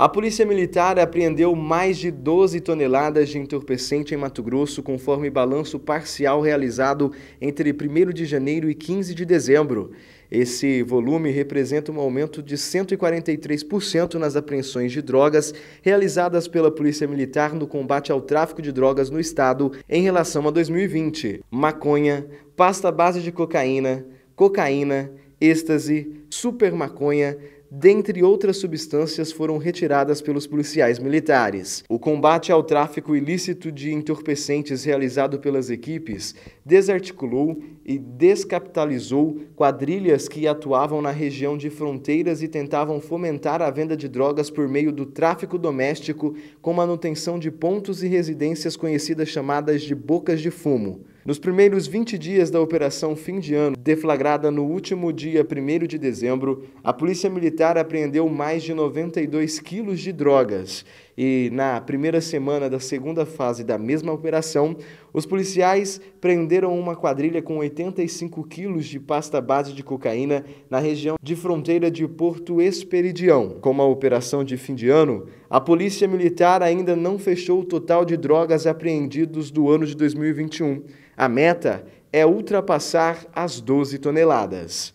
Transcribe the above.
A Polícia Militar apreendeu mais de 12 toneladas de entorpecente em Mato Grosso, conforme balanço parcial realizado entre 1 de janeiro e 15 de dezembro. Esse volume representa um aumento de 143% nas apreensões de drogas realizadas pela Polícia Militar no combate ao tráfico de drogas no estado em relação a 2020. Maconha, pasta base de cocaína, cocaína, êxtase, super maconha, dentre outras substâncias, foram retiradas pelos policiais militares. O combate ao tráfico ilícito de entorpecentes realizado pelas equipes desarticulou e descapitalizou quadrilhas que atuavam na região de fronteiras e tentavam fomentar a venda de drogas por meio do tráfico doméstico com manutenção de pontos e residências conhecidas chamadas de bocas de fumo. Nos primeiros 20 dias da Operação Fim de Ano, deflagrada no último dia 1 de dezembro, a Polícia Militar apreendeu mais de 92 quilos de drogas. E na primeira semana da segunda fase da mesma operação, os policiais prenderam uma quadrilha com 85 quilos de pasta base de cocaína na região de fronteira de Porto Esperidião. Com a operação de fim de ano, a Polícia Militar ainda não fechou o total de drogas apreendidos do ano de 2021. A meta é ultrapassar as 12 toneladas.